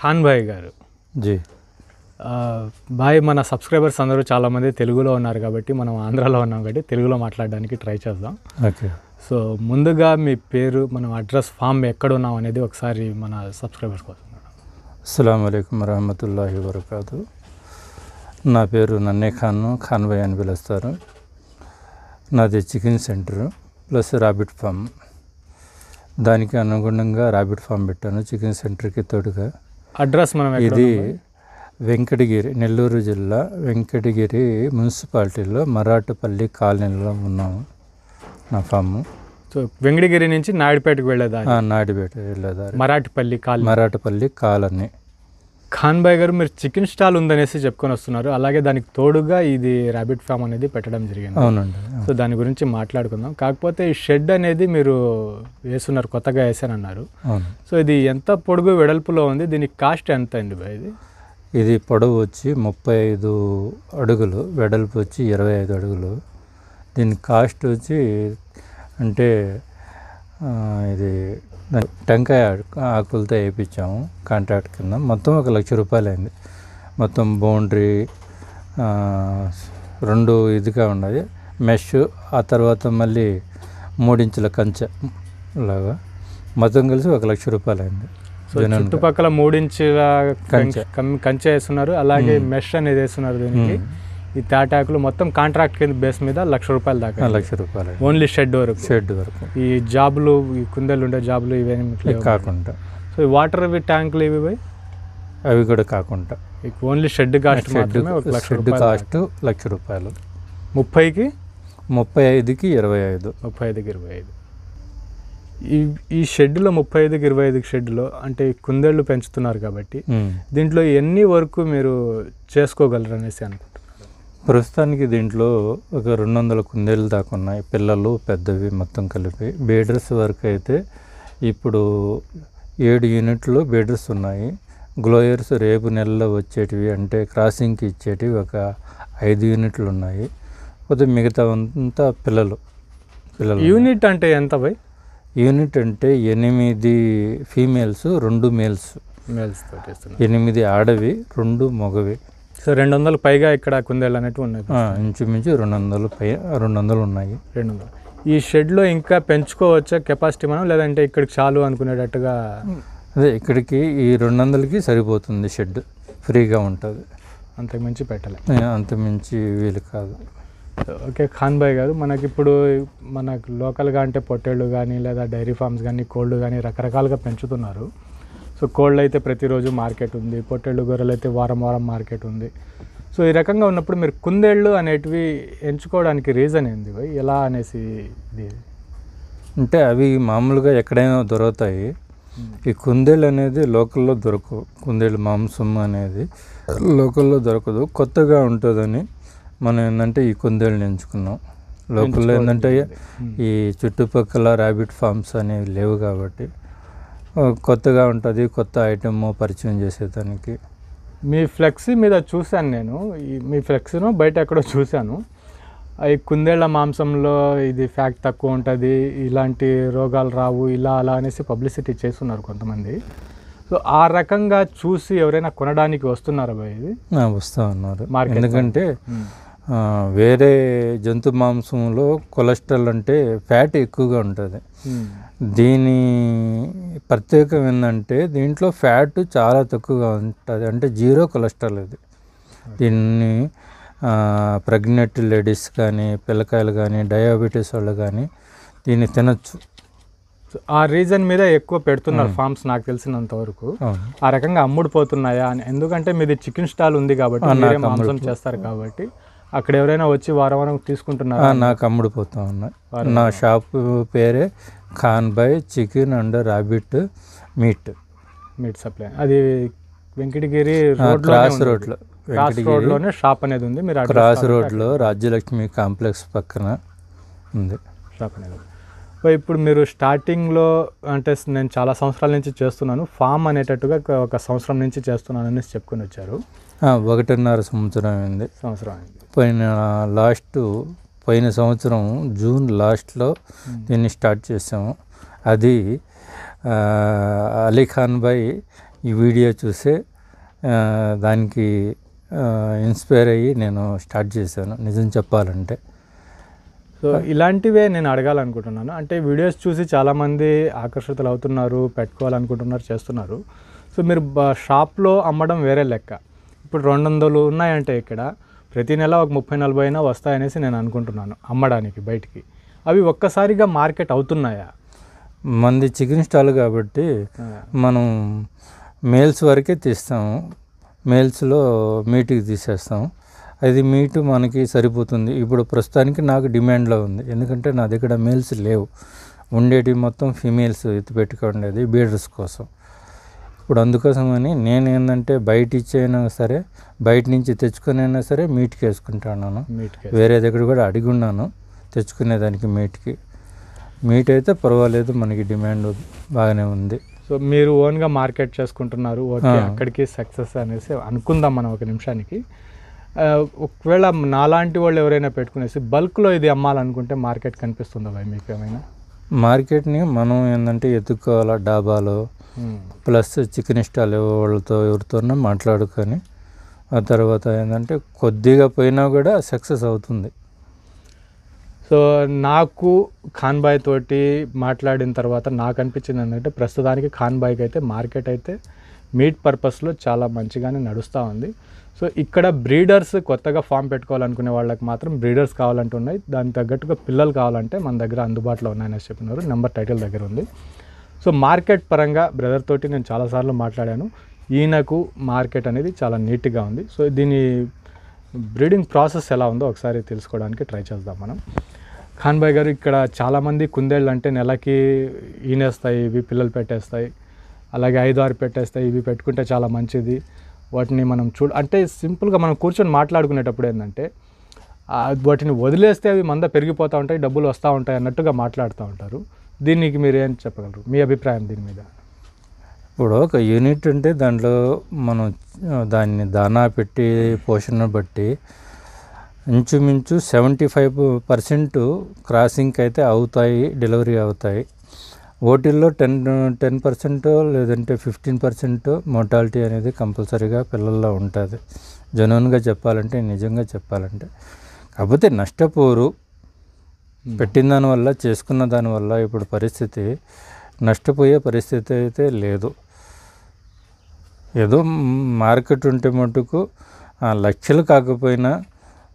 ఖాన్ భాయ్ గారు జీ భాయ్ మన సబ్స్క్రైబర్స్ అందరూ చాలామంది తెలుగులో ఉన్నారు కాబట్టి మనం ఆంధ్రాలో ఉన్నాం కాబట్టి తెలుగులో మాట్లాడడానికి ట్రై చేద్దాం ఓకే సో ముందుగా మీ పేరు మనం అడ్రస్ ఫామ్ ఎక్కడ ఉన్నాం అనేది ఒకసారి మన సబ్స్క్రైబర్స్ కోసం అస్సలం అయికం వరహమతుల్లాహి వరకాదు నా పేరు నన్నే ఖాన్ ఖాన్ భాయ్ అని పిలుస్తారు నాది chicken centre plus rabbit farm దానికి అనుగుణంగా రాబిట్ ఫామ్ పెట్టాను చికెన్ సెంటర్కి తోడుగా అడ్రస్ మనం ఇది వెంకటగిరి నెల్లూరు జిల్లా వెంకటగిరి మున్సిపాలిటీలో మరాఠపల్లి కాలనీలో ఉన్నాము నా ఫామ్ సో వెంకటగిరి నుంచి నాయుడుపేటకు వెళ్ళేదా నాయుడుపేట వెళ్ళేదా మరాఠపల్లి కాలనీ మరాఠపల్లి కాలనీ ఖాన్ బాయ్ గారు మీరు చికెన్ స్టాల్ ఉందనేసి చెప్పుకొని వస్తున్నారు అలాగే దానికి తోడుగా ఇది ర్యాబిట్ ఫామ్ అనేది పెట్టడం జరిగింది అవునండి సో దాని గురించి మాట్లాడుకుందాం కాకపోతే ఈ షెడ్ అనేది మీరు వేస్తున్నారు కొత్తగా వేసానన్నారు సో ఇది ఎంత పొడుగు వెడల్పులో ఉంది దీనికి కాస్ట్ ఎంత అండి భాయ్ ఇది ఇది పొడవు వచ్చి ముప్పై ఐదు అడుగులు వెడల్పు వచ్చి ఇరవై ఐదు అడుగులు దీని కాస్ట్ వచ్చి అంటే ఇది టెంకాయ ఆకులతో వేయించాము కాంట్రాక్ట్ కింద మొత్తం ఒక లక్ష రూపాయలు అయింది మొత్తం బౌండరీ రెండు ఇదిగా ఉన్నది మెష్ ఆ తర్వాత మళ్ళీ మూడించుల కంచె లాగా మొత్తం కలిసి ఒక లక్ష రూపాయలు అయింది చుట్టుపక్కల మూడించుల కంచె కంచె వేస్తున్నారు అలాగే మెష్ అనేది వేస్తున్నారు దీనికి ఈ తాటాకులు మొత్తం కాంట్రాక్ట్ కింద బేస్ మీద లక్ష రూపాయలు దాకా లక్ష రూపాయలు ఓన్లీ షెడ్ వరకు షెడ్ వరకు ఈ జాబులు ఈ కుందేలు ఉండే జాబులు ఇవేమి కాకుండా సో ఈ వాటర్ ఇవి ట్యాంకులు ఇవి పోయి అవి కూడా కాకుండా only shed cost shed cost లక్ష రూపాయలు ముప్పైకి ముప్పై ఐదుకి ఇరవై ఐదు ముప్పై ఐదుకి ఇరవై ఐదు ఈ ఈ షెడ్లో ముప్పై ఐదుకి ఇరవై ఐదుకి షెడ్లో అంటే కుందేళ్ళు పెంచుతున్నారు కాబట్టి దీంట్లో ఎన్ని వరకు మీరు చేసుకోగలరు అనేసి అంత ప్రస్తుతానికి దీంట్లో ఒక రెండు వందల కుందేళ్ళు దాకా ఉన్నాయి పిల్లలు పెద్దవి మొత్తం కలిపి బేడర్స్ వరకు అయితే ఇప్పుడు ఏడు యూనిట్లు బేడర్స్ ఉన్నాయి గ్లోయర్స్ రేపు నెలలో వచ్చేటివి అంటే క్రాసింగ్కి ఇచ్చేటివి ఒక ఐదు యూనిట్లు ఉన్నాయి పోతే మిగతా అంతా పిల్లలు పిల్లలు యూనిట్ అంటే ఎంత బై యూనిట్ అంటే ఎనిమిది ఫీమేల్స్ రెండు మేల్స్ మేల్స్ ఎనిమిది ఆడవి రెండు మగవి సో రెండు వందలు పైగా ఇక్కడ కుందేళ్ళు అనేవి ఉన్నాయి ఇంచుమించు రెండు వందలు పై రెండు వందలు ఉన్నాయి రెండు వందలు ఈ షెడ్లో ఇంకా పెంచుకోవచ్చా కెపాసిటీ మనం లేదంటే ఇక్కడికి చాలు అనుకునేటట్టుగా అదే ఇక్కడికి ఈ రెండు వందలకి సరిపోతుంది షెడ్ ఫ్రీగా ఉంటుంది అంతకుమించి పెట్టాలి అంతకుమించి వీలు కాదు ఓకే ఖాన్ భాయ్ గారు మనకి ఇప్పుడు మనకు లోకల్గా అంటే పొట్టేళ్ళు కానీ లేదా డైరీ ఫార్మ్స్ కానీ కోళ్ళు కానీ రకరకాలుగా పెంచుతున్నారు సో కోళ్ళు అయితే ప్రతిరోజు మార్కెట్ ఉంది పొట్టేళ్ళు గొర్రెలు అయితే వారం వారం మార్కెట్ ఉంది సో ఈ రకంగా ఉన్నప్పుడు మీరు కుందేళ్ళు అనేటివి ఎంచుకోవడానికి రీజన్ ఏంది ఎలా అనేసి ఇది అంటే అవి మామూలుగా ఎక్కడైనా దొరుకుతాయి hmm. ఈ కుందేళ్ళు అనేది లోకల్లో దొరకవు కుందేళ్ళు మాంసం అనేది లోకల్లో దొరకదు కొత్తగా ఉంటుందని మనం ఏంటంటే ఈ కుందేళ్ళని ఎంచుకున్నాం లోకల్లో ఏంటంటే ఈ hmm. చుట్టుపక్కల ర్యాబిట్ ఫార్మ్స్ అనేవి లేవు కాబట్టి కొత్తగా ఉంటుంది కొత్త ఐటమ్ పరిచయం చేసేదానికి మీ ఫ్లెక్సీ మీద చూశాను నేను మీ ఫ్లెక్సీను బయట ఎక్కడో చూశాను ఈ కుందేళ్ల మాంసంలో ఇది ఫ్యాక్ట్ తక్కువ ఉంటుంది ఇలాంటి రోగాలు రావు ఇలా అలా అనేసి పబ్లిసిటీ చేస్తున్నారు కొంతమంది సో ఆ రకంగా చూసి ఎవరైనా కొనడానికి వస్తున్నారా భయ్ ఇది వస్తూ ఉన్నారు ఎందుకంటే వేరే జంతు మాంసంలో కొలెస్ట్రాల్ అంటే ఫ్యాట్ ఎక్కువగా ఉంటుంది దీని ప్రత్యేకం ఏంటంటే దీంట్లో ఫ్యాట్ చాలా తక్కువగా ఉంటుంది అంటే జీరో కొలెస్ట్రాల్ ఇది దీన్ని ప్రెగ్నెంట్ లేడీస్ కానీ పిల్లకాయలు కానీ డయాబెటీస్ వాళ్ళు కానీ దీన్ని తినచ్చు ఆ రీజన్ మీద ఎక్కువ పెడుతున్నారు ఫార్మ్స్ నాకు తెలిసినంత వరకు ఆ రకంగా అమ్ముడుపోతున్నాయా అని ఎందుకంటే మీది చికెన్ స్టాల్ ఉంది కాబట్టి మాంసం చేస్తారు కాబట్టి అక్కడ ఎవరైనా వచ్చి వారం వారం తీసుకుంటున్నారు నాకు అమ్ముడుపోతా ఉన్నాయి నా షాప్ పేరే Khan Bhai chicken and rabbit meat meat supply అది వెంకటగిరి క్రాస్ రోడ్లో వెంకటగిరిలోనే షాప్ అనేది ఉంది మీరు క్రాస్ రోడ్లో రాజ్యలక్ష్మి కాంప్లెక్స్ పక్కన ఉంది షాప్ అనేది ఇప్పుడు మీరు స్టార్టింగ్లో అంటే నేను చాలా సంవత్సరాల నుంచి చేస్తున్నాను ఫామ్ అనేటట్టుగా ఒక సంవత్సరం నుంచి చేస్తున్నాను అనేసి చెప్పుకొని వచ్చారు ఒకటిన్నర సంవత్సరం అయింది సంవత్సరం అయింది పోయిన లాస్ట్ పోయిన సంవత్సరం జూన్ లాస్ట్లో దీన్ని స్టార్ట్ చేసాము అది అలీఖాన్ భాయ్ ఈ వీడియో చూసే దానికి ఇన్స్పైర్ అయ్యి నేను స్టార్ట్ చేశాను నిజం చెప్పాలంటే సో ఇలాంటివే నేను అడగాలనుకుంటున్నాను అంటే వీడియోస్ చూసి చాలామంది ఆకర్షితులు అవుతున్నారు పెట్టుకోవాలనుకుంటున్నారు చేస్తున్నారు సో మీరు షాప్లో అమ్మడం వేరే లెక్క ఇప్పుడు రెండు వందలు ఉన్నాయంటే ఇక్కడ ప్రతి నెల ఒక ముప్పై నలభై అయినా వస్తాయనేసి నేను అనుకుంటున్నాను అమ్మడానికి బయటికి అవి ఒక్కసారిగా మార్కెట్ అవుతున్నాయా మంది చికెన్ స్టాల్ కాబట్టి మనం మేల్స్ వరకే తీస్తాము మేల్స్లో మీట్కి తీసేస్తాం అది మీటు మనకి సరిపోతుంది ఇప్పుడు ప్రస్తుతానికి నాకు డిమాండ్లో ఉంది ఎందుకంటే నా దగ్గర మేల్స్ లేవు ఉండేటివి మొత్తం ఫీమేల్స్ ఎత్తిపెట్టుకుండేది బీడర్స్ కోసం ఇప్పుడు అందుకోసమని నేను ఏంటంటే బయట ఇచ్చైనా సరే బయట నుంచి అయినా సరే మీట్కి వేసుకుంటాను వేరే దగ్గర కూడా అడిగి ఉన్నాను తెచ్చుకునేదానికి మీట్కి మీట్ అయితే పర్వాలేదు మనకి డిమాండ్ బాగానే ఉంది సో మీరు ఓన్గా మార్కెట్ చేసుకుంటున్నారు అక్కడికి సక్సెస్ అనేసి అనుకుందాం మనం ఒక నిమిషానికి ఒకవేళ నాలాంటి వాళ్ళు ఎవరైనా పెట్టుకునేసి బల్క్లో ఇది అమ్మాలనుకుంటే మార్కెట్ కనిపిస్తుందా మీకు ఏమైనా మార్కెట్ని మనం ఏంటంటే ఎత్తుక్కోవాలా డాబాలో ప్లస్ చికెన్ ఇష్టాలు వాళ్ళతో ఎవరితోనో మాట్లాడుకొని ఆ తర్వాత ఏంటంటే కొద్దిగా పోయినా కూడా సక్సెస్ అవుతుంది సో నాకు ఖాన్బాయ్ తోటి మాట్లాడిన తర్వాత నాకు అనిపించింది ఏంటంటే ప్రస్తుతానికి ఖాన్బాయ్కి అయితే మార్కెట్ అయితే మీట్ పర్పస్లో చాలా మంచిగానే నడుస్తూ ఉంది సో ఇక్కడ బ్రీడర్స్ కొత్తగా ఫామ్ పెట్టుకోవాలనుకునే వాళ్ళకి మాత్రం బ్రీడర్స్ కావాలంటున్నాయి దానికి తగ్గట్టుగా పిల్లలు కావాలంటే మన దగ్గర అందుబాటులో ఉన్నాయని చెప్పినారు నెంబర్ టైటిల్ దగ్గర ఉంది సో మార్కెట్ పరంగా బ్రదర్ తోటి నేను చాలాసార్లు మాట్లాడాను ఈయనకు మార్కెట్ అనేది చాలా నీట్గా ఉంది సో దీని బ్రీడింగ్ ప్రాసెస్ ఎలా ఉందో ఒకసారి తెలుసుకోవడానికి ట్రై చేద్దాం మనం ఖాన్బాయ్ గారు ఇక్కడ చాలామంది కుందేళ్ళు అంటే నెలకి ఈనేస్తాయి ఇవి పిల్లలు పెట్టేస్తాయి అలాగే ఐదు ఆరు పెట్టేస్తాయి ఇవి పెట్టుకుంటే చాలా మంచిది వాటిని మనం చూడ అంటే సింపుల్గా మనం కూర్చొని మాట్లాడుకునేటప్పుడు ఏంటంటే వాటిని వదిలేస్తే అవి మంద పెరిగిపోతూ ఉంటాయి డబ్బులు వస్తూ ఉంటాయి అన్నట్టుగా మాట్లాడుతూ ఉంటారు దీనికి మీరు ఏం చెప్పగలరు మీ అభిప్రాయం దీని మీద ఇప్పుడు ఒక యూనిట్ అంటే దాంట్లో మనం దాన్ని దానా పెట్టి పోషణ బట్టి ఇంచుమించు సెవెంటీ ఫైవ్ పర్సెంట్ క్రాసింగ్కి అయితే అవుతాయి డెలివరీ అవుతాయి ఓటీల్లో టెన్ టెన్ పర్సెంట్ లేదంటే ఫిఫ్టీన్ పర్సెంట్ మోర్టాలిటీ అనేది కంపల్సరీగా పిల్లల్లో ఉంటుంది జనూన్గా చెప్పాలంటే నిజంగా చెప్పాలంటే కాకపోతే నష్టపోరు పెట్టిన దానివల్ల చేసుకున్న దానివల్ల ఇప్పుడు పరిస్థితి నష్టపోయే పరిస్థితి అయితే లేదు ఏదో మార్కెట్ ఉంటే మటుకు లక్షలు కాకపోయినా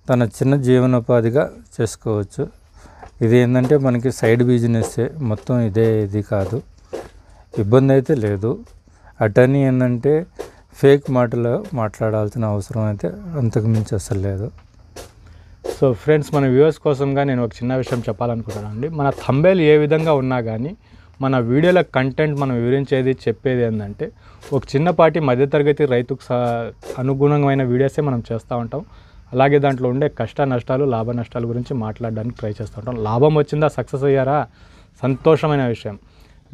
తన చిన్న జీవనోపాధిగా చేసుకోవచ్చు ఇది ఏంటంటే మనకి సైడ్ బిజినెస్సే మొత్తం ఇదే ఇది కాదు ఇబ్బంది అయితే లేదు అటర్నీ ఏంటంటే ఫేక్ మాటలు మాట్లాడాల్సిన అవసరం అయితే అంతకుమించి అసలు లేదు సో ఫ్రెండ్స్ మన వ్యూవర్స్ కోసంగా నేను ఒక చిన్న విషయం చెప్పాలనుకుంటున్నాను అండి మన థంబేల్ ఏ విధంగా ఉన్నా కానీ మన వీడియోల కంటెంట్ మనం వివరించేది చెప్పేది ఏంటంటే ఒక చిన్నపాటి మధ్యతరగతి రైతుకు అనుగుణమైన వీడియోసే మనం చేస్తూ ఉంటాం అలాగే దాంట్లో ఉండే కష్ట నష్టాలు లాభ నష్టాల గురించి మాట్లాడడానికి ట్రై చేస్తూ ఉంటాం లాభం వచ్చిందా సక్సెస్ అయ్యారా సంతోషమైన విషయం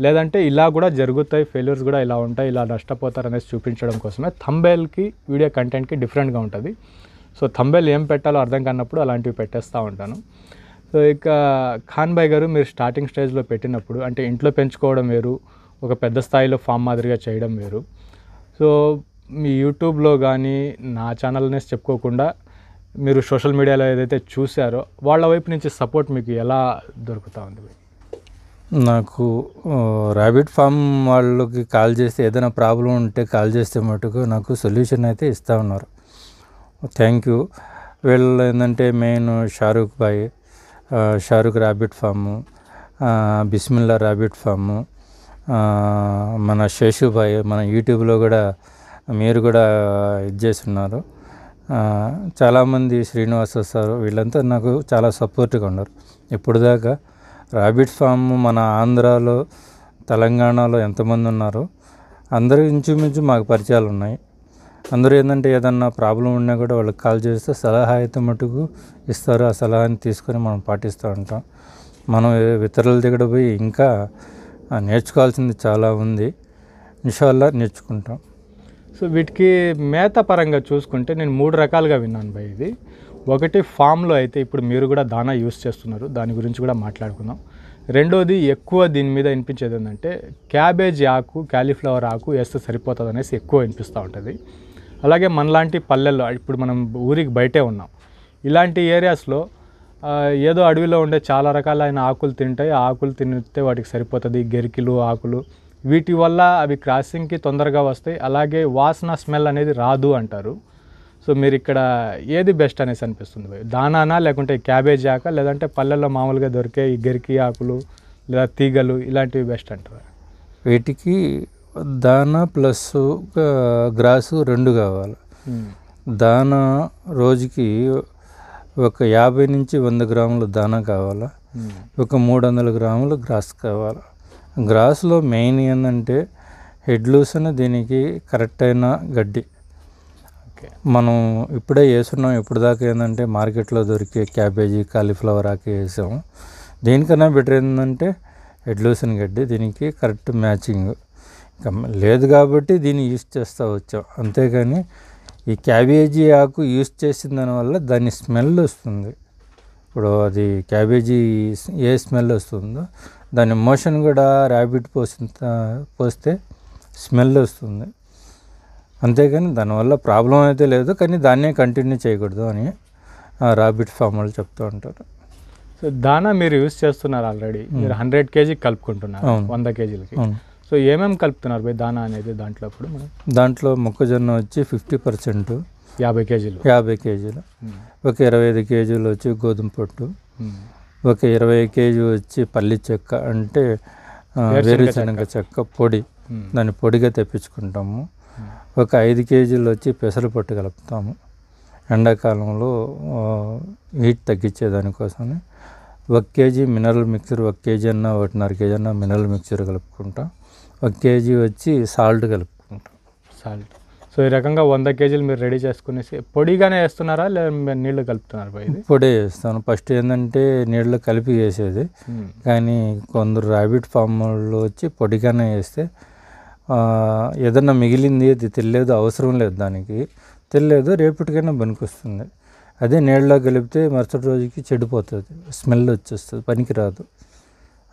లేదంటే ఇలా కూడా జరుగుతాయి ఫెయిల్యూర్స్ కూడా ఇలా ఉంటాయి ఇలా నష్టపోతారు అనేసి చూపించడం కోసమే థంబేల్కి వీడియో కంటెంట్కి డిఫరెంట్గా ఉంటుంది సో తంబెల్ ఏం పెట్టాలో అర్థం కానప్పుడు అలాంటివి పెట్టేస్తూ ఉంటాను సో ఇక ఖాన్ భాయ్ గారు మీరు స్టార్టింగ్ స్టేజ్లో పెట్టినప్పుడు అంటే ఇంట్లో పెంచుకోవడం వేరు ఒక పెద్ద స్థాయిలో ఫామ్ మాదిరిగా చేయడం వేరు సో మీ యూట్యూబ్లో కానీ నా ఛానల్నే చెప్పుకోకుండా మీరు సోషల్ మీడియాలో ఏదైతే చూసారో వాళ్ళ వైపు నుంచి సపోర్ట్ మీకు ఎలా దొరుకుతూ ఉంది నాకు ర్యాబిట్ ఫామ్ వాళ్ళకి కాల్ చేస్తే ఏదైనా ప్రాబ్లం ఉంటే కాల్ చేస్తే మటుకు నాకు సొల్యూషన్ అయితే ఇస్తూ ఉన్నారు థ్యాంక్ యూ వీళ్ళు ఏంటంటే మెయిన్ షారూఖ్ భాయ్ Shahrukh rabbit farm Bismillah rabbit farm మన శేషు భాయ్ మన యూట్యూబ్లో కూడా మీరు కూడా ఇది చేస్తున్నారు చాలామంది శ్రీనివాస్ సార్ వీళ్ళంతా నాకు చాలా సపోర్ట్గా ఉన్నారు ఇప్పుడు దాకా ర్యాబిట్ ఫామ్ మన ఆంధ్రాలో తెలంగాణలో ఎంతమంది ఉన్నారో అందరూ ఇంచుమించు మాకు పరిచయాలు ఉన్నాయి అందరూ ఏంటంటే ఏదన్నా ప్రాబ్లం ఉన్నా కూడా వాళ్ళకి కాల్ చేస్తే సలహా అయితే మటుకు ఇస్తారు ఆ సలహాని తీసుకొని మనం పాటిస్తూ ఉంటాం మనం ఇతరుల దగ్గర పోయి ఇంకా నేర్చుకోవాల్సింది చాలా ఉంది ఇన్షాల్లా నేర్చుకుంటాం సో వీటికి మేత పరంగా చూసుకుంటే నేను మూడు రకాలుగా విన్నాను భయ్ ఇది ఒకటి ఫామ్లో అయితే ఇప్పుడు మీరు కూడా దానా యూస్ చేస్తున్నారు దాని గురించి కూడా మాట్లాడుకుందాం రెండోది ఎక్కువ దీని మీద వినిపించేది ఏంటంటే క్యాబేజ్ ఆకు క్యాలీఫ్లవర్ ఆకు వేస్తే సరిపోతుంది అనేసి ఎక్కువ వినిపిస్తూ ఉంటుంది అలాగే మనలాంటి పల్లెల్లో ఇప్పుడు మనం ఊరికి బయటే ఉన్నాం ఇలాంటి ఏరియాస్లో ఏదో అడవిలో ఉండే చాలా రకాలైన ఆకులు తింటాయి ఆ ఆకులు తింటే వాటికి సరిపోతుంది గెరికిలు ఆకులు వీటి వల్ల అవి క్రాసింగ్కి తొందరగా వస్తాయి అలాగే వాసన స్మెల్ అనేది రాదు అంటారు సో మీరు ఇక్కడ ఏది బెస్ట్ అనేసి అనిపిస్తుంది దానానా లేకుంటే క్యాబేజ్ ఆక లేదంటే పల్లెల్లో మామూలుగా దొరికే ఈ గెరికి ఆకులు లేదా తీగలు ఇలాంటివి బెస్ట్ అంటారు వీటికి దానా ప్లస్ గ్రాసు రెండు కావాలి దానా రోజుకి ఒక యాభై నుంచి వంద గ్రాముల దానా కావాలి ఒక మూడు వందల గ్రాములు గ్రాస్ కావాలి గ్రాస్లో మెయిన్ ఏంటంటే హెడ్ లూస్ అనే దీనికి కరెక్ట్ అయిన గడ్డి మనం ఇప్పుడే వేస్తున్నాం ఇప్పుడు దాకా ఏంటంటే మార్కెట్లో దొరికే క్యాబేజీ కాలీఫ్లవర్ ఆకే వేసాము దీనికన్నా బెటర్ ఏంటంటే హెడ్ లూసన్ గడ్డి దీనికి కరెక్ట్ మ్యాచింగ్ లేదు కాబట్టి దీన్ని యూజ్ చేస్తూ వచ్చాం అంతేగాని ఈ క్యాబేజీ ఆకు యూజ్ చేసిన దానివల్ల దాని స్మెల్ వస్తుంది ఇప్పుడు అది క్యాబేజీ ఏ స్మెల్ వస్తుందో దాని మోషన్ కూడా ర్యాబిట్ పోసిన పోస్తే స్మెల్ వస్తుంది అంతేగాని దానివల్ల ప్రాబ్లం అయితే లేదు కానీ దాన్నే కంటిన్యూ చేయకూడదు అని రాబిట్ ఫామ్ వాళ్ళు చెప్తూ ఉంటారు సో దానా మీరు యూస్ చేస్తున్నారు ఆల్రెడీ మీరు హండ్రెడ్ కేజీ కలుపుకుంటున్నారు వంద కేజీలకి సో ఏమేమి కలుపుతున్నారు పోయి దానా అనేది దాంట్లో అప్పుడు మనం దాంట్లో మొక్కజొన్న వచ్చి ఫిఫ్టీ పర్సెంట్ యాభై కేజీలు యాభై కేజీలు hmm. ఒక ఇరవై ఐదు కేజీలు వచ్చి గోధుమ పొట్టు hmm. ఒక ఇరవై కేజీ వచ్చి పల్లి చెక్క అంటే వేరుశనగ చెక్క పొడి hmm. దాన్ని పొడిగా తెప్పించుకుంటాము ఒక ఐదు కేజీలు వచ్చి పెసరు పొట్టు కలుపుతాము ఎండాకాలంలో హీట్ తగ్గించేదానికోసమే ఒక కేజీ మినరల్ మిక్చర్ ఒక కేజీ అన్న ఒకటిన్నర కేజీ అన్న మినరల్ మిక్చర్ కలుపుకుంటాం ఒక కేజీ వచ్చి సాల్ట్ కలుపుకుంటాం సాల్ట్ సో ఈ రకంగా వంద కేజీలు మీరు రెడీ చేసుకునేసి పొడిగానే వేస్తున్నారా లేదా నీళ్లు కలుపుతున్నారా పొడి వేస్తాను ఫస్ట్ ఏంటంటే నీళ్లు కలిపి వేసేది hmm. కానీ కొందరు ర్యాబిట్ ఫామ్లో వచ్చి పొడిగానే వేస్తే ఏదన్నా మిగిలింది అది తెలియదు అవసరం లేదు దానికి తెలియదు రేపటికైనా వస్తుంది అదే నీళ్ళలో కలిపితే మరుసటి రోజుకి చెడిపోతుంది స్మెల్ వచ్చేస్తుంది పనికిరాదు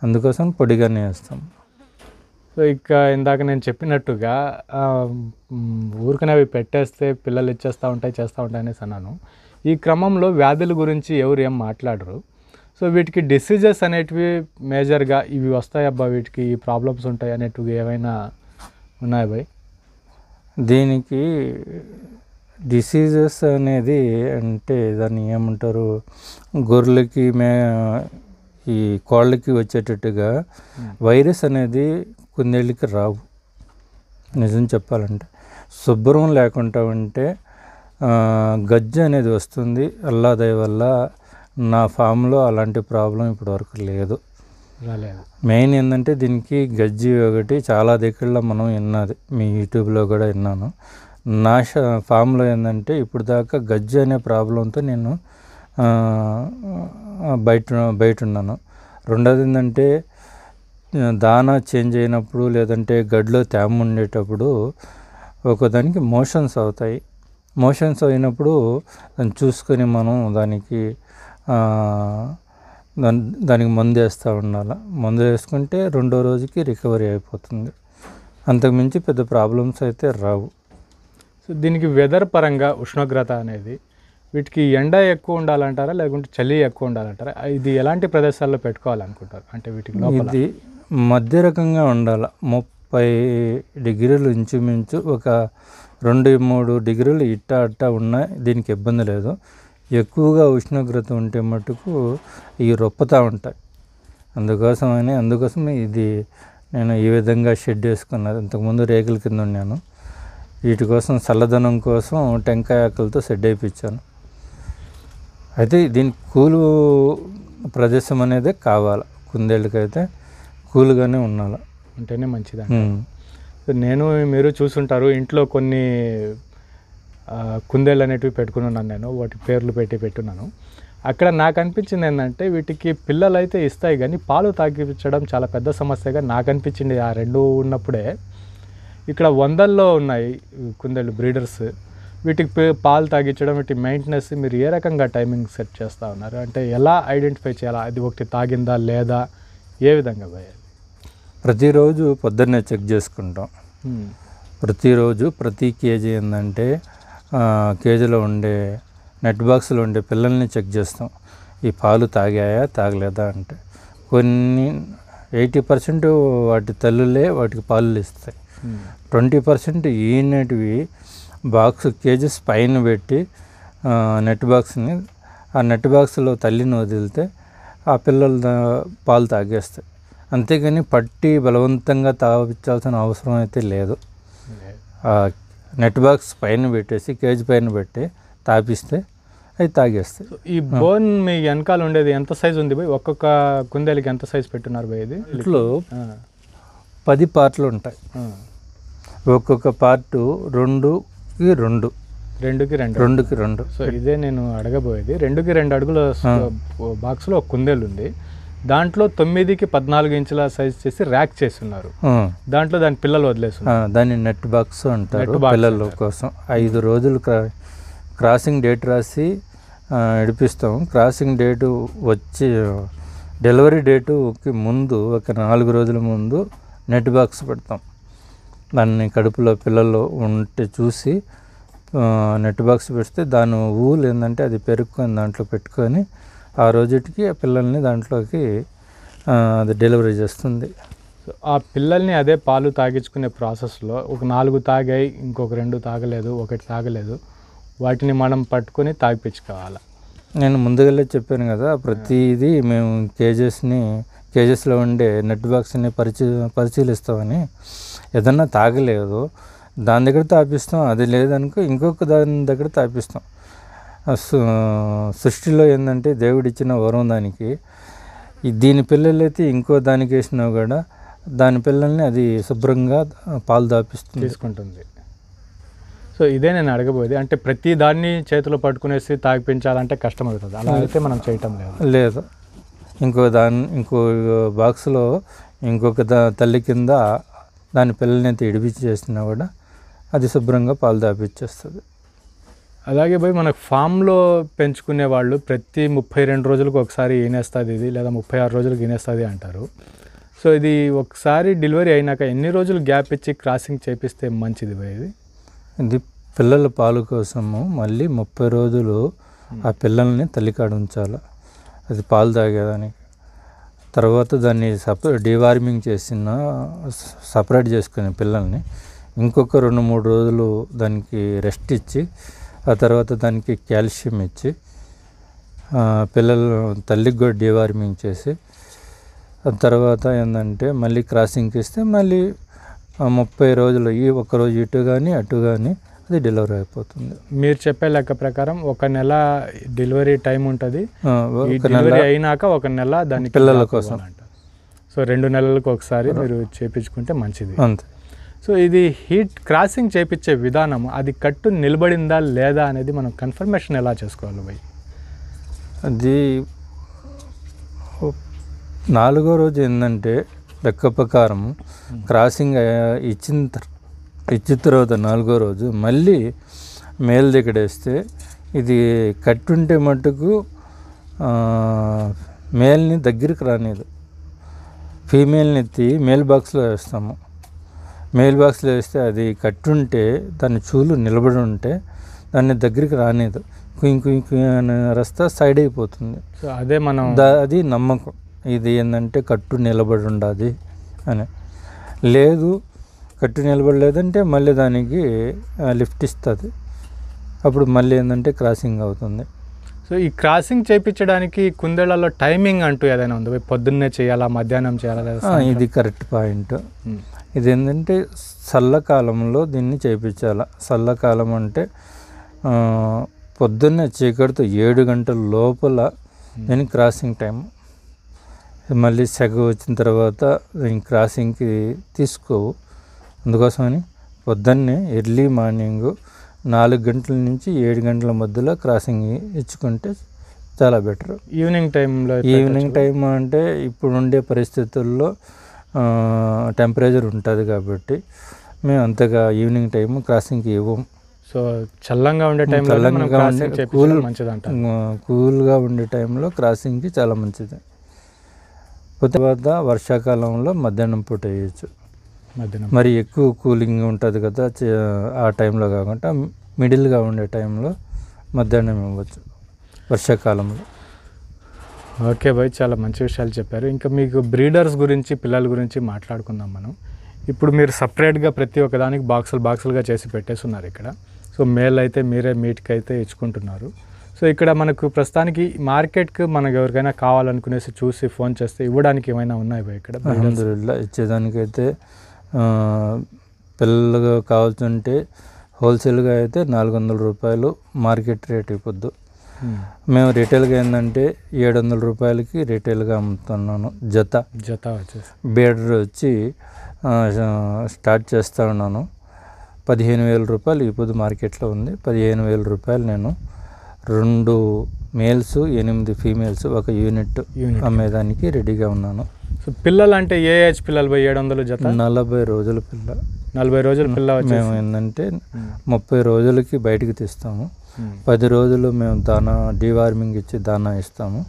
అందుకోసం పొడిగానే వేస్తాం సో ఇక ఇందాక నేను చెప్పినట్టుగా ఊరికనే అవి పెట్టేస్తే పిల్లలు ఇచ్చేస్తూ ఉంటాయి చేస్తూ ఉంటాయి అనేసి అన్నాను ఈ క్రమంలో వ్యాధుల గురించి ఎవరు ఏం మాట్లాడరు సో వీటికి డిసీజెస్ అనేటివి మేజర్గా ఇవి వస్తాయి అబ్బా వీటికి ఈ ప్రాబ్లమ్స్ ఉంటాయి అనేటివి ఏమైనా ఉన్నాయి బాయ్ దీనికి డిసీజెస్ అనేది అంటే దాన్ని ఏమంటారు గొర్రెలకి మే ఈ కోళ్ళకి వచ్చేటట్టుగా వైరస్ అనేది కొన్నేళ్ళకి రావు నిజం చెప్పాలంటే శుభ్రం లేకుండా ఉంటే గజ్జి అనేది వస్తుంది అల్లా దయ వల్ల నా ఫామ్లో అలాంటి ప్రాబ్లం ఇప్పటివరకు లేదు మెయిన్ ఏంటంటే దీనికి గజ్జి ఒకటి చాలా దగ్గరలో మనం విన్నది మీ యూట్యూబ్లో కూడా విన్నాను నా ఫామ్లో ఏంటంటే ఇప్పుడు దాకా గజ్జి అనే ప్రాబ్లంతో నేను బయట బయట ఉన్నాను రెండోది ఏంటంటే దానా చేంజ్ అయినప్పుడు లేదంటే గడ్లో తేమ ఉండేటప్పుడు ఒకదానికి మోషన్స్ అవుతాయి మోషన్స్ అయినప్పుడు దాన్ని చూసుకొని మనం దానికి దాని దానికి మందు వేస్తూ ఉండాలి మందు వేసుకుంటే రెండో రోజుకి రికవరీ అయిపోతుంది అంతకుమించి పెద్ద ప్రాబ్లమ్స్ అయితే రావు సో దీనికి వెదర్ పరంగా ఉష్ణోగ్రత అనేది వీటికి ఎండ ఎక్కువ ఉండాలంటారా లేకుంటే చలి ఎక్కువ ఉండాలంటారా ఇది ఎలాంటి ప్రదేశాల్లో పెట్టుకోవాలనుకుంటారు అంటే వీటికి ఇది మధ్య రకంగా ఉండాలి ముప్పై డిగ్రీలు ఇంచుమించు ఒక రెండు మూడు డిగ్రీలు ఇట్ట అట్ట ఉన్నాయి దీనికి ఇబ్బంది లేదు ఎక్కువగా ఉష్ణోగ్రత ఉంటే మటుకు ఇవి రొప్పుతూ ఉంటాయి అందుకోసమని అందుకోసం ఇది నేను ఈ విధంగా షెడ్ వేసుకున్నాను ఇంతకుముందు రేకుల కింద ఉన్నాను వీటి కోసం చల్లదనం కోసం టెంకాయ ఆకులతో షెడ్ అయిపించాను అయితే దీని కూలు ప్రదేశం అనేది కావాలి కుందేళ్ళకైతే కూల్గానే ఉండాలి ఉంటేనే మంచిదా నేను మీరు చూసుంటారు ఇంట్లో కొన్ని కుందేళ్ళు అనేటివి పెట్టుకున్నాను నేను వాటి పేర్లు పెట్టి పెట్టున్నాను అక్కడ నాకు అనిపించింది ఏంటంటే వీటికి పిల్లలు అయితే ఇస్తాయి కానీ పాలు తాగించడం చాలా పెద్ద సమస్యగా నాకు అనిపించింది ఆ రెండు ఉన్నప్పుడే ఇక్కడ వందల్లో ఉన్నాయి కుందేళ్ళు బ్రీడర్స్ వీటికి పాలు తాగించడం వీటి మెయింటెనెన్స్ మీరు ఏ రకంగా టైమింగ్ సెట్ చేస్తూ ఉన్నారు అంటే ఎలా ఐడెంటిఫై చేయాలా అది ఒకటి తాగిందా లేదా ఏ విధంగా భయ ప్రతిరోజు పొద్దున్నే చెక్ చేసుకుంటాం ప్రతిరోజు ప్రతి కేజీ ఏంటంటే కేజీలో ఉండే నెట్ బాక్స్లో ఉండే పిల్లల్ని చెక్ చేస్తాం ఈ పాలు తాగాయా తాగలేదా అంటే కొన్ని ఎయిటీ పర్సెంట్ వాటి తల్లులే వాటికి పాలు ఇస్తాయి ట్వంటీ పర్సెంట్ ఈనటివి బాక్స్ కేజీస్ పైన పెట్టి నెట్ బాక్స్ని ఆ నెట్ బాక్స్లో తల్లిని వదిలితే ఆ పిల్లలు పాలు తాగేస్తాయి అంతేగాని పట్టి బలవంతంగా తాపించాల్సిన అవసరం అయితే లేదు నెట్ బాక్స్ పైన పెట్టేసి కేజ్ పైన పెట్టి తాపిస్తే అవి తాగేస్తాయి ఈ బోన్ మీ వెనకాల ఉండేది ఎంత సైజ్ ఉంది భయ్ ఒక్కొక్క కుందేలకి ఎంత సైజ్ పెట్టున్నారు పోయి ఇది ఇట్లో పది పార్ట్లు ఉంటాయి ఒక్కొక్క పార్ట్ రెండుకి రెండు రెండుకి రెండు రెండుకి రెండు సో ఇదే నేను అడగబోయేది రెండుకి రెండు అడుగుల బాక్స్లో ఒక కుందేలు ఉంది దాంట్లో తొమ్మిదికి పద్నాలుగు ఇంచుల సైజ్ చేసి ర్యాక్ చేస్తున్నారు దాంట్లో దాని పిల్లలు వదిలేస్తున్నారు దాన్ని నెట్ బాక్స్ అంటారు పిల్లల కోసం ఐదు రోజులు క్రాసింగ్ డేట్ రాసి నడిపిస్తాం క్రాసింగ్ డేటు వచ్చి డెలివరీ డేటుకి ముందు ఒక నాలుగు రోజుల ముందు నెట్ బాక్స్ పెడతాం దాన్ని కడుపులో పిల్లలు ఉంటే చూసి నెట్ బాక్స్ పెడితే దాని ఊలు ఏంటంటే అది పెరుక్కొని దాంట్లో పెట్టుకొని ఆ రోజుటికి ఆ పిల్లల్ని దాంట్లోకి అది డెలివరీ చేస్తుంది ఆ పిల్లల్ని అదే పాలు తాగించుకునే ప్రాసెస్లో ఒక నాలుగు తాగాయి ఇంకొక రెండు తాగలేదు ఒకటి తాగలేదు వాటిని మనం పట్టుకొని తాగిపించుకోవాలి నేను ముందుగానే చెప్పాను కదా ప్రతిదీ మేము కేజెస్ని కేజెస్లో ఉండే నెట్ బాక్స్ని పరిశీ పరిశీలిస్తామని ఏదన్నా తాగలేదు దాని దగ్గర తాపిస్తాం అది లేదనుకో ఇంకొక దాని దగ్గర తాపిస్తాం సృష్టిలో ఏంటంటే దేవుడిచ్చిన వరం దానికి దీని పిల్లలైతే ఇంకో దానికి వేసినా కూడా దాని పిల్లల్ని అది శుభ్రంగా పాలు దాపిస్తుంది తీసుకుంటుంది సో ఇదే నేను అడగబోయేది అంటే ప్రతి దాన్ని చేతిలో పట్టుకునేసి తాగిపించాలంటే కష్టం అవుతుంది అలా అయితే మనం చేయటం లేదు లేదు ఇంకో దాని ఇంకో బాక్స్లో ఇంకొక దా తల్లి కింద దాని పిల్లల్ని అయితే ఇడిపించేసినా కూడా అది శుభ్రంగా పాలు దాపిచ్చేస్తుంది అలాగే భయ్ మనకు ఫామ్లో పెంచుకునే వాళ్ళు ప్రతి ముప్పై రెండు రోజులకు ఒకసారి ఈనేస్తుంది ఇది లేదా ముప్పై ఆరు రోజులకు ఈనేస్తుంది అంటారు సో ఇది ఒకసారి డెలివరీ అయినాక ఎన్ని రోజులు గ్యాప్ ఇచ్చి క్రాసింగ్ చేపిస్తే మంచిది భయ్ ఇది ఇది పిల్లల పాలు కోసము మళ్ళీ ముప్పై రోజులు ఆ పిల్లల్ని తల్లికాడ ఉంచాలి అది పాలు తాగేదానికి తర్వాత దాన్ని సప డివార్మింగ్ చేసిన సపరేట్ చేసుకునే పిల్లల్ని ఇంకొక రెండు మూడు రోజులు దానికి రెస్ట్ ఇచ్చి ఆ తర్వాత దానికి కాల్షియం ఇచ్చి పిల్లలు తల్లికి కూడా డివార్మింగ్ చేసి తర్వాత ఏంటంటే మళ్ళీ క్రాసింగ్కి ఇస్తే మళ్ళీ ముప్పై రోజులు ఈ ఒక్కరోజు ఇటు కానీ అటు కానీ అది డెలివరీ అయిపోతుంది మీరు చెప్పే లెక్క ప్రకారం ఒక నెల డెలివరీ టైం ఉంటుంది డెలివరీ అయినాక ఒక నెల దాని పిల్లల కోసం సో రెండు నెలలకు ఒకసారి మీరు చేపించుకుంటే మంచిది అంతే సో ఇది హీట్ క్రాసింగ్ చేపించే విధానం అది కట్టు నిలబడిందా లేదా అనేది మనం కన్ఫర్మేషన్ ఎలా చేసుకోవాలి భయ్ అది నాలుగో రోజు ఏంటంటే లెక్క ప్రకారం క్రాసింగ్ ఇచ్చిన ఇచ్చిన తర్వాత నాలుగో రోజు మళ్ళీ మేల్ దగ్గర వేస్తే ఇది కట్టుంటే మటుకు మేల్ని దగ్గరికి రానిది ఫీమేల్ని ఎత్తి మేల్ బాక్స్లో వేస్తాము మెయిల్ బాక్స్లో వేస్తే అది కట్టుంటే దాని చూలు నిలబడి ఉంటే దాన్ని దగ్గరికి రానేదు కుయింగ్ కుయింగ్ అని రస్తా సైడ్ అయిపోతుంది అదే మనం అది నమ్మకం ఇది ఏంటంటే కట్టు నిలబడి ఉండాలి అని లేదు కట్టు నిలబడలేదంటే మళ్ళీ దానికి లిఫ్ట్ ఇస్తుంది అప్పుడు మళ్ళీ ఏంటంటే క్రాసింగ్ అవుతుంది సో ఈ క్రాసింగ్ చేయించడానికి కుందేళ్లలో టైమింగ్ అంటూ ఏదైనా ఉందా పొద్దున్నే చేయాలా మధ్యాహ్నం చేయాలా ఇది కరెక్ట్ పాయింట్ hmm. ఇది ఏంటంటే చల్లకాలంలో దీన్ని చేయించాల చల్లకాలం అంటే పొద్దున్నే చీకటితో ఏడు గంటల లోపల hmm. దీని క్రాసింగ్ టైం మళ్ళీ సెగ వచ్చిన తర్వాత దీని క్రాసింగ్కి తీసుకోవు అందుకోసమని పొద్దున్నే ఎర్లీ మార్నింగు నాలుగు గంటల నుంచి ఏడు గంటల మధ్యలో క్రాసింగ్ ఇచ్చుకుంటే చాలా బెటర్ ఈవినింగ్ టైంలో ఈవినింగ్ టైం అంటే ఇప్పుడు ఉండే పరిస్థితుల్లో టెంపరేచర్ ఉంటుంది కాబట్టి మేము అంతగా ఈవినింగ్ టైం క్రాసింగ్కి ఇవ్వం సో చల్లంగా ఉండే టైం చల్లంగా ఉండే కూల్ అంట కూల్గా ఉండే టైంలో క్రాసింగ్కి చాలా మంచిది తర్వాత వర్షాకాలంలో మధ్యాహ్నం పూట వేయచ్చు మరి ఎక్కువ కూలింగ్ ఉంటుంది కదా ఆ టైంలో కాకుండా మిడిల్గా ఉండే టైంలో మధ్యాహ్నం ఇవ్వచ్చు వర్షాకాలంలో ఓకే బాయ్ చాలా మంచి విషయాలు చెప్పారు ఇంకా మీకు బ్రీడర్స్ గురించి పిల్లల గురించి మాట్లాడుకుందాం మనం ఇప్పుడు మీరు సపరేట్గా ప్రతి ఒక్కదానికి బాక్సులు బాక్సులుగా చేసి పెట్టేస్తున్నారు ఇక్కడ సో మేల్ అయితే మీరే మీట్కి అయితే ఇచ్చుకుంటున్నారు సో ఇక్కడ మనకు ప్రస్తుతానికి మార్కెట్కి మనకు ఎవరికైనా కావాలనుకునేసి చూసి ఫోన్ చేస్తే ఇవ్వడానికి ఏమైనా ఉన్నాయి ఇక్కడ ఇచ్చేదానికైతే పిల్లలకు కావాల్సింటే హోల్సేల్గా అయితే నాలుగు వందల రూపాయలు మార్కెట్ రేట్ ఇవ్వద్దు మేము రిటైల్గా ఏంటంటే ఏడు వందల రూపాయలకి రిటైల్గా అమ్ముతున్నాను జత జత బీడర్ వచ్చి స్టార్ట్ చేస్తా ఉన్నాను పదిహేను వేల రూపాయలు ఇప్పుడు మార్కెట్లో ఉంది పదిహేను వేల రూపాయలు నేను రెండు మేల్స్ ఎనిమిది ఫీమేల్స్ ఒక యూనిట్ అమ్మేదానికి రెడీగా ఉన్నాను సో పిల్లలు అంటే ఏ ఏజ్ పిల్లలు పోయి ఏడు వందలు జత నలభై రోజుల పిల్ల నలభై రోజుల పిల్ల మేము ఏంటంటే ముప్పై రోజులకి బయటకు తీస్తాము పది రోజులు మేము దానా డీవార్మింగ్ ఇచ్చి దానా ఇస్తాము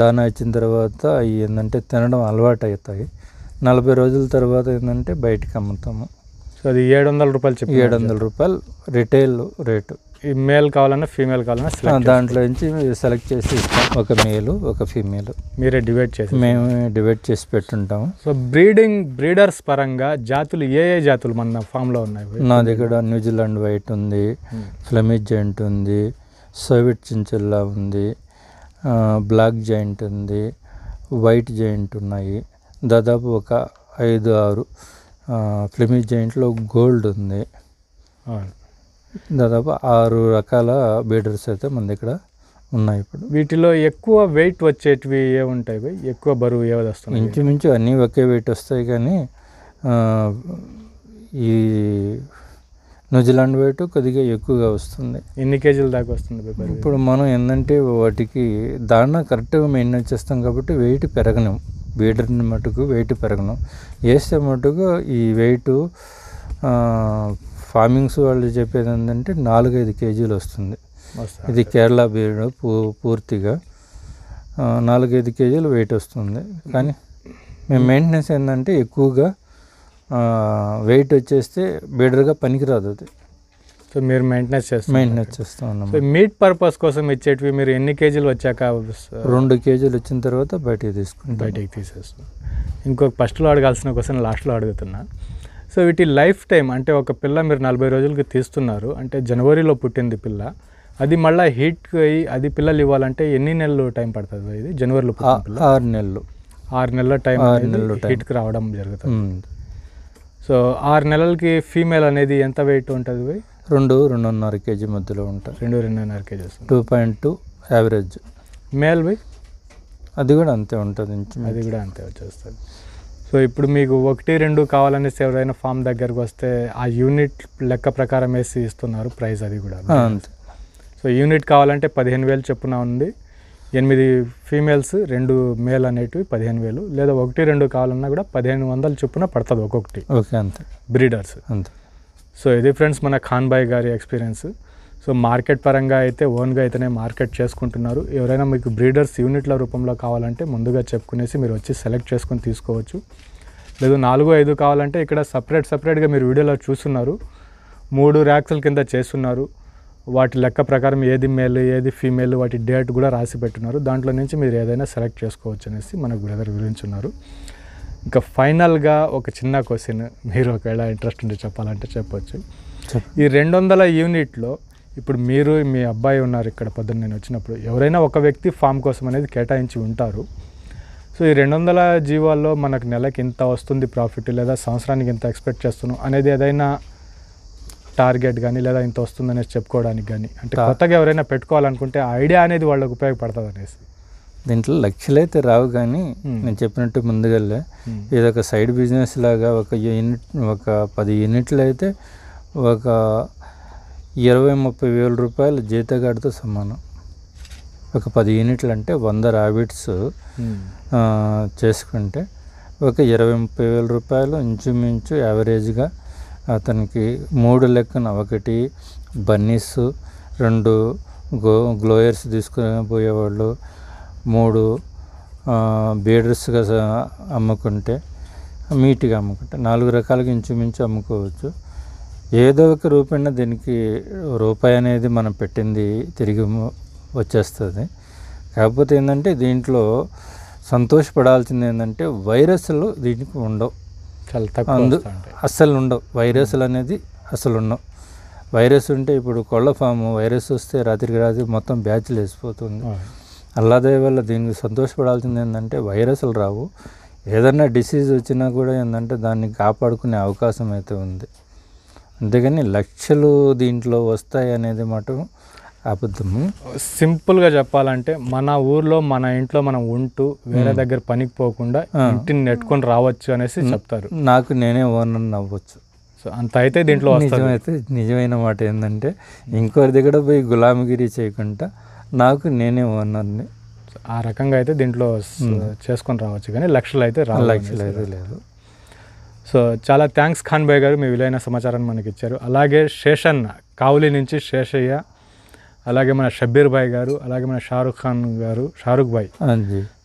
దానా ఇచ్చిన తర్వాత అవి ఏంటంటే తినడం అలవాటు అవుతాయి నలభై రోజుల తర్వాత ఏంటంటే బయటికి అమ్ముతాము సో అది ఏడు వందల రూపాయలు చెప్పి ఏడు వందల రూపాయలు రిటైల్ రేటు ఈ మేల్ కావాలన్నా ఫీమేల్ కావాలన్నా దాంట్లో నుంచి సెలెక్ట్ చేసి ఒక మేల్ ఒక ఫీమేల్ మీరే డివైడ్ చేసి మేము డివైడ్ చేసి పెట్టుంటాము సో బ్రీడింగ్ బ్రీడర్స్ పరంగా జాతులు ఏ ఏ జాతులు మన ఫామ్లో ఉన్నాయి నా దగ్గర న్యూజిలాండ్ వైట్ ఉంది ఫ్లమిజ్ hmm. జాయింట్ ఉంది సోవిట్ చించిల్లా ఉంది బ్లాక్ జాయింట్ ఉంది వైట్ జాయింట్ ఉన్నాయి దాదాపు ఒక ఐదు ఆరు ఫ్లమిజ్ జైంట్లో గోల్డ్ ఉంది దాదాపు ఆరు రకాల బీడర్స్ అయితే మన దగ్గర ఉన్నాయి ఇప్పుడు వీటిలో ఎక్కువ వెయిట్ వచ్చేటివి ఏముంటాయి భయ్ ఎక్కువ బరువు ఏవైతే వస్తాయి ఇంచుమించు అన్నీ ఒకే వెయిట్ వస్తాయి కానీ ఈ న్యూజిలాండ్ వెయిట్ కొద్దిగా ఎక్కువగా వస్తుంది ఎన్ని కేజీల దాకా వస్తుంది ఇప్పుడు మనం ఏంటంటే వాటికి దాన కరెక్ట్గా మెయింటైన్ చేస్తాం కాబట్టి వెయిట్ పెరగను బీడర్ని మటుకు వెయిట్ పెరగను వేస్తే మటుకు ఈ వెయిట్ ఫార్మింగ్స్ వాళ్ళు చెప్పేది ఏంటంటే నాలుగైదు కేజీలు వస్తుంది ఇది కేరళ బీడు పూ పూర్తిగా నాలుగైదు కేజీలు వెయిట్ వస్తుంది కానీ మేము మెయింటెనెన్స్ ఏంటంటే ఎక్కువగా వెయిట్ వచ్చేస్తే బీడర్గా పనికిరాదు అది సో మీరు మెయింటెనెన్స్ చేస్తారు మెయింటెనెన్స్ చేస్తూ ఉన్నాం మీట్ పర్పస్ కోసం ఇచ్చేటివి మీరు ఎన్ని కేజీలు వచ్చాక రెండు కేజీలు వచ్చిన తర్వాత బయటికి తీసుకుంటాం బయటికి తీసేస్తాం ఇంకొక ఫస్ట్లో అడగాల్సిన క్వశ్చన్ లాస్ట్లో అడుగుతున్నా సో వీటి లైఫ్ టైం అంటే ఒక పిల్ల మీరు నలభై రోజులకి తీస్తున్నారు అంటే జనవరిలో పుట్టింది పిల్ల అది మళ్ళీ హీట్ అయ్యి అది పిల్లలు ఇవ్వాలంటే ఎన్ని నెలలు టైం పడుతుంది ఇది జనవరిలో ఆరు నెలలు ఆరు నెలల టైం ఆరు నెలలు హీట్కి రావడం జరుగుతుంది సో ఆరు నెలలకి ఫీమేల్ అనేది ఎంత వెయిట్ ఉంటుంది రెండు రెండున్నర కేజీ మధ్యలో ఉంటుంది రెండు రెండున్నర KG two point two average male బై అది కూడా అంతే ఉంటుంది అది కూడా అంతే వచ్చేస్తుంది సో ఇప్పుడు మీకు ఒకటి రెండు కావాలనేసి ఎవరైనా ఫామ్ దగ్గరకు వస్తే ఆ యూనిట్ లెక్క ప్రకారం వేసి ఇస్తున్నారు ప్రైస్ అది కూడా సో యూనిట్ కావాలంటే పదిహేను వేలు చెప్పున ఉంది ఎనిమిది ఫీమేల్స్ రెండు మేల్ అనేటివి పదిహేను వేలు లేదా ఒకటి రెండు కావాలన్నా కూడా పదిహేను వందలు చొప్పున పడుతుంది ఒక్కొక్కటి ఓకే అంతే బ్రీడర్స్ అంతే సో ఇది ఫ్రెండ్స్ మన ఖాన్ బాయ్ గారి ఎక్స్పీరియన్స్ సో మార్కెట్ పరంగా అయితే ఓన్గా అయితేనే మార్కెట్ చేసుకుంటున్నారు ఎవరైనా మీకు బ్రీడర్స్ యూనిట్ల రూపంలో కావాలంటే ముందుగా చెప్పుకునేసి మీరు వచ్చి సెలెక్ట్ చేసుకుని తీసుకోవచ్చు లేదు నాలుగు ఐదు కావాలంటే ఇక్కడ సపరేట్ సపరేట్గా మీరు వీడియోలో చూస్తున్నారు మూడు ర్యాక్స్ల కింద చేస్తున్నారు వాటి లెక్క ప్రకారం ఏది మేల్ ఏది ఫీమేల్ వాటి డేట్ కూడా రాసి పెట్టున్నారు దాంట్లో నుంచి మీరు ఏదైనా సెలెక్ట్ చేసుకోవచ్చు అనేసి మన బ్రదర్ గురించి ఉన్నారు ఇంకా ఫైనల్గా ఒక చిన్న క్వశ్చన్ మీరు ఒకవేళ ఇంట్రెస్ట్ ఉండి చెప్పాలంటే చెప్పవచ్చు ఈ రెండు వందల యూనిట్లో ఇప్పుడు మీరు మీ అబ్బాయి ఉన్నారు ఇక్కడ పొద్దున్న నేను వచ్చినప్పుడు ఎవరైనా ఒక వ్యక్తి ఫామ్ కోసం అనేది కేటాయించి ఉంటారు సో ఈ రెండు వందల జీవాల్లో మనకు నెలకి ఇంత వస్తుంది ప్రాఫిట్ లేదా సంవత్సరానికి ఇంత ఎక్స్పెక్ట్ చేస్తున్నాం అనేది ఏదైనా టార్గెట్ కానీ లేదా ఇంత వస్తుంది అనేసి చెప్పుకోవడానికి కానీ అంటే కొత్తగా ఎవరైనా పెట్టుకోవాలనుకుంటే ఐడియా అనేది వాళ్ళకి ఉపయోగపడుతుంది అనేసి దీంట్లో లక్ష్యలైతే రావు కానీ నేను చెప్పినట్టు ముందుగల్లే ఇది ఒక సైడ్ బిజినెస్ లాగా ఒక యూనిట్ ఒక పది యూనిట్లు అయితే ఒక ఇరవై ముప్పై వేల రూపాయలు జీతగాడితో సమానం ఒక పది యూనిట్లు అంటే వంద రాబిట్స్ hmm. చేసుకుంటే ఒక ఇరవై ముప్పై వేల రూపాయలు ఇంచుమించు యావరేజ్గా అతనికి మూడు లెక్కన ఒకటి బన్నీస్ రెండు గో గ్లోయర్స్ తీసుకుని పోయేవాళ్ళు మూడు బీడర్స్గా అమ్ముకుంటే మీట్గా అమ్ముకుంటే నాలుగు రకాలుగా ఇంచుమించు అమ్ముకోవచ్చు ఏదో ఒక రూపేణ దీనికి రూపాయి అనేది మనం పెట్టింది తిరిగి వచ్చేస్తుంది కాకపోతే ఏంటంటే దీంట్లో సంతోషపడాల్సింది ఏంటంటే వైరస్లు దీనికి ఉండవు అందు అస్సలు ఉండవు వైరస్లు అనేది అసలు ఉండవు వైరస్ ఉంటే ఇప్పుడు కొళ్ళ ఫాము వైరస్ వస్తే రాత్రికి రాత్రి మొత్తం బ్యాచ్లు వేసిపోతుంది అల్లాదే వల్ల దీనికి సంతోషపడాల్సింది ఏంటంటే వైరస్లు రావు ఏదన్నా డిసీజ్ వచ్చినా కూడా ఏంటంటే దాన్ని కాపాడుకునే అవకాశం అయితే ఉంది అంతేగాని లక్షలు దీంట్లో వస్తాయి అనేది మాట అబద్ధము సింపుల్గా చెప్పాలంటే మన ఊర్లో మన ఇంట్లో మనం ఉంటూ వేరే దగ్గర పనికి పోకుండా ఇంటిని నెట్టుకొని రావచ్చు అనేసి చెప్తారు నాకు నేనే ఓనర్ నవ్వచ్చు సో అంత అయితే దీంట్లో నిజమైతే నిజమైన మాట ఏంటంటే ఇంకోరి దగ్గర పోయి గులాంగిరి చేయకుండా నాకు నేనే ఓనర్ని ఆ రకంగా అయితే దీంట్లో చేసుకొని రావచ్చు కానీ లక్షలు అయితే రా లక్షలు అయితే లేదు సో చాలా థ్యాంక్స్ ఖాన్ భాయ్ గారు మీ విలువైన సమాచారాన్ని మనకి ఇచ్చారు అలాగే శేషన్న కావులి నుంచి శేషయ్య అలాగే మన షబ్బీర్ భాయ్ గారు అలాగే మన షారుఖ్ ఖాన్ గారు షారుఖ్ భాయ్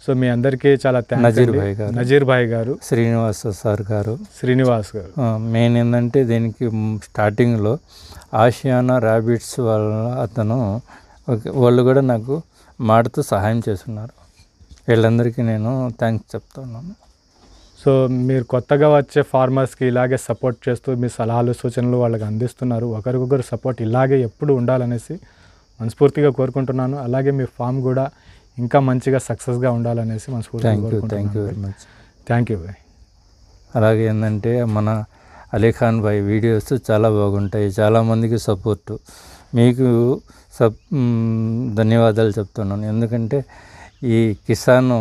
సో మీ అందరికీ చాలా నజీర్ భాయ్ గారు నజీర్ భాయ్ గారు శ్రీనివాస్ సార్ గారు శ్రీనివాస్ గారు మెయిన్ ఏంటంటే దీనికి స్టార్టింగ్లో ఆసియానా ర్యాబిట్స్ వాళ్ళ అతను వాళ్ళు కూడా నాకు మాటతో సహాయం చేస్తున్నారు వీళ్ళందరికీ నేను థ్యాంక్స్ చెప్తున్నాను సో మీరు కొత్తగా వచ్చే ఫార్మర్స్కి ఇలాగే సపోర్ట్ చేస్తూ మీ సలహాలు సూచనలు వాళ్ళకి అందిస్తున్నారు ఒకరికొకరు సపోర్ట్ ఇలాగే ఎప్పుడు ఉండాలనేసి మనస్ఫూర్తిగా కోరుకుంటున్నాను అలాగే మీ ఫామ్ కూడా ఇంకా మంచిగా సక్సెస్గా ఉండాలనేసి మనస్ఫూర్తి thank you very much thank you బాయ్ అలాగే ఏంటంటే మన అలీఖాన్ భాయ్ వీడియోస్ చాలా బాగుంటాయి చాలామందికి సపోర్టు మీకు సప్ ధన్యవాదాలు చెప్తున్నాను ఎందుకంటే ఈ కిసాను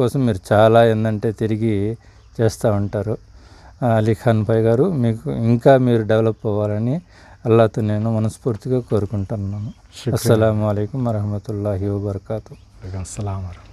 కోసం మీరు చాలా ఏంటంటే తిరిగి చేస్తూ ఉంటారు అలీఖాన్ పై గారు మీకు ఇంకా మీరు డెవలప్ అవ్వాలని అల్లాతో నేను మనస్ఫూర్తిగా కోరుకుంటున్నాను అస్సలం అయికం వరహమూల వబర్కాతు అస్సలం